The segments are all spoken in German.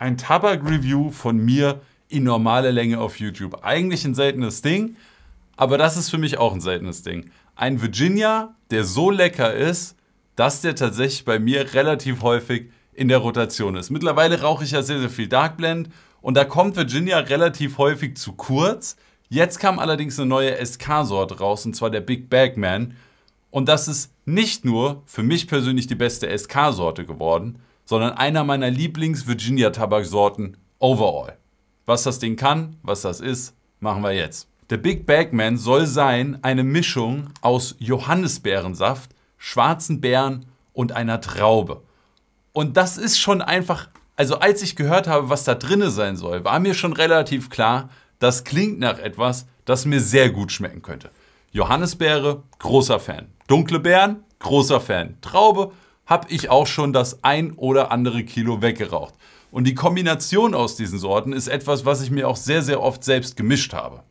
ein Tabak-Review von mir in normaler Länge auf YouTube. Eigentlich ein seltenes Ding, aber das ist für mich auch ein seltenes Ding. Ein Virginia, der so lecker ist, dass der tatsächlich bei mir relativ häufig in der Rotation ist. Mittlerweile rauche ich ja sehr, sehr viel Dark Blend und da kommt Virginia relativ häufig zu kurz. Jetzt kam allerdings eine neue SK-Sorte raus und zwar der Big Bag Man. Und das ist nicht nur für mich persönlich die beste SK-Sorte geworden, sondern einer meiner Lieblings-Virginia-Tabaksorten overall. Was das Ding kann, was das ist, machen wir jetzt. Der Big Bagman soll sein eine Mischung aus Johannisbeerensaft, schwarzen Beeren und einer Traube. Und das ist schon einfach, also als ich gehört habe, was da drinne sein soll, war mir schon relativ klar, das klingt nach etwas, das mir sehr gut schmecken könnte. Johannisbeere, großer Fan. Dunkle Beeren, großer Fan. Traube, habe ich auch schon das ein oder andere Kilo weggeraucht. Und die Kombination aus diesen Sorten ist etwas, was ich mir auch sehr, sehr oft selbst gemischt habe.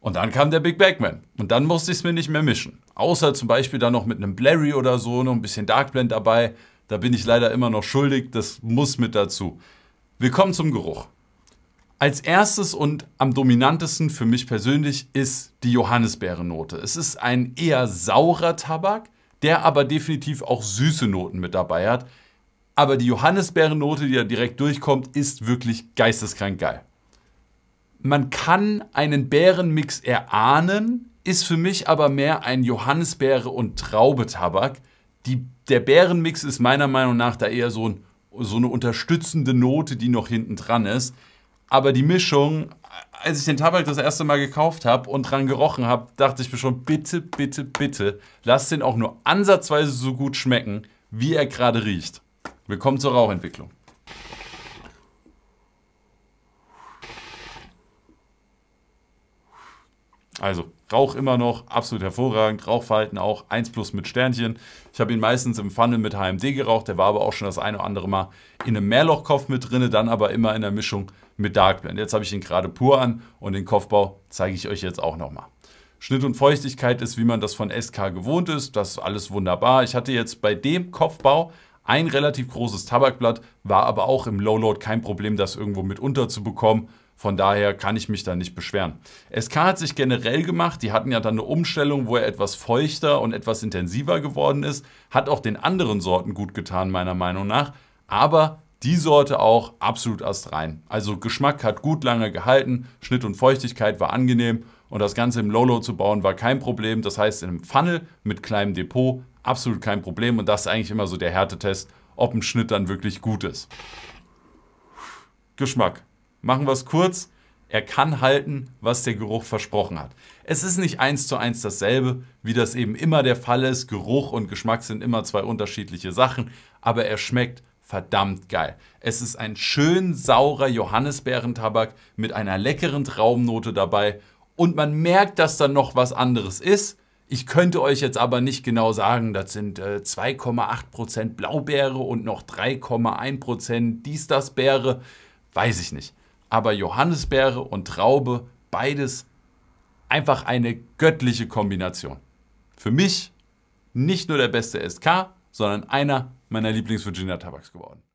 Und dann kam der Big Bagman. Und dann musste ich es mir nicht mehr mischen. Außer zum Beispiel dann noch mit einem Blurry oder so, noch ein bisschen Dark Blend dabei. Da bin ich leider immer noch schuldig, das muss mit dazu. Willkommen zum Geruch. Als erstes und am dominantesten für mich persönlich ist die Johannisbeerennote. Es ist ein eher saurer Tabak, der aber definitiv auch süße Noten mit dabei hat. Aber die Johannisbeerennote, die da direkt durchkommt, ist wirklich geisteskrank geil. Man kann einen Beerenmix erahnen, ist für mich aber mehr ein Johannisbeere und Traubetabak. Die, der Bärenmix ist meiner Meinung nach da eher so, ein, so eine unterstützende Note, die noch hinten dran ist. Aber die Mischung, als ich den Tabak das erste Mal gekauft habe und dran gerochen habe, dachte ich mir schon, bitte, bitte, bitte, lass den auch nur ansatzweise so gut schmecken, wie er gerade riecht. Willkommen zur Rauchentwicklung. Also, Rauch immer noch, absolut hervorragend. Rauchverhalten auch, 1 plus mit Sternchen. Ich habe ihn meistens im Funnel mit HMD geraucht, der war aber auch schon das eine oder andere Mal in einem Mehrlochkopf mit drin, dann aber immer in der Mischung mit Dark Blend. Jetzt habe ich ihn gerade pur an und den Kopfbau zeige ich euch jetzt auch nochmal. Schnitt und Feuchtigkeit ist, wie man das von SK gewohnt ist. Das ist alles wunderbar. Ich hatte jetzt bei dem Kopfbau ein relativ großes Tabakblatt, war aber auch im Lowload kein Problem, das irgendwo mit unterzubekommen. Von daher kann ich mich da nicht beschweren. SK hat sich generell gemacht, die hatten ja dann eine Umstellung, wo er etwas feuchter und etwas intensiver geworden ist. Hat auch den anderen Sorten gut getan, meiner Meinung nach. Aber die Sorte auch absolut astrein. Also Geschmack hat gut lange gehalten, Schnitt und Feuchtigkeit war angenehm und das Ganze im Lolo zu bauen war kein Problem. Das heißt, in einem Funnel mit kleinem Depot absolut kein Problem und das ist eigentlich immer so der Härtetest, ob ein Schnitt dann wirklich gut ist. Geschmack machen wir es kurz, er kann halten, was der Geruch versprochen hat. Es ist nicht eins zu eins dasselbe, wie das eben immer der Fall ist. Geruch und Geschmack sind immer zwei unterschiedliche Sachen, aber er schmeckt verdammt geil. Es ist ein schön saurer Johannisbeerentabak mit einer leckeren Traumnote dabei und man merkt, dass da noch was anderes ist. Ich könnte euch jetzt aber nicht genau sagen, das sind äh, 2,8% Blaubeere und noch 3,1% dies, das Beere. Weiß ich nicht aber Johannisbeere und Traube, beides einfach eine göttliche Kombination. Für mich nicht nur der beste SK, sondern einer meiner Lieblings-Virginia-Tabaks geworden.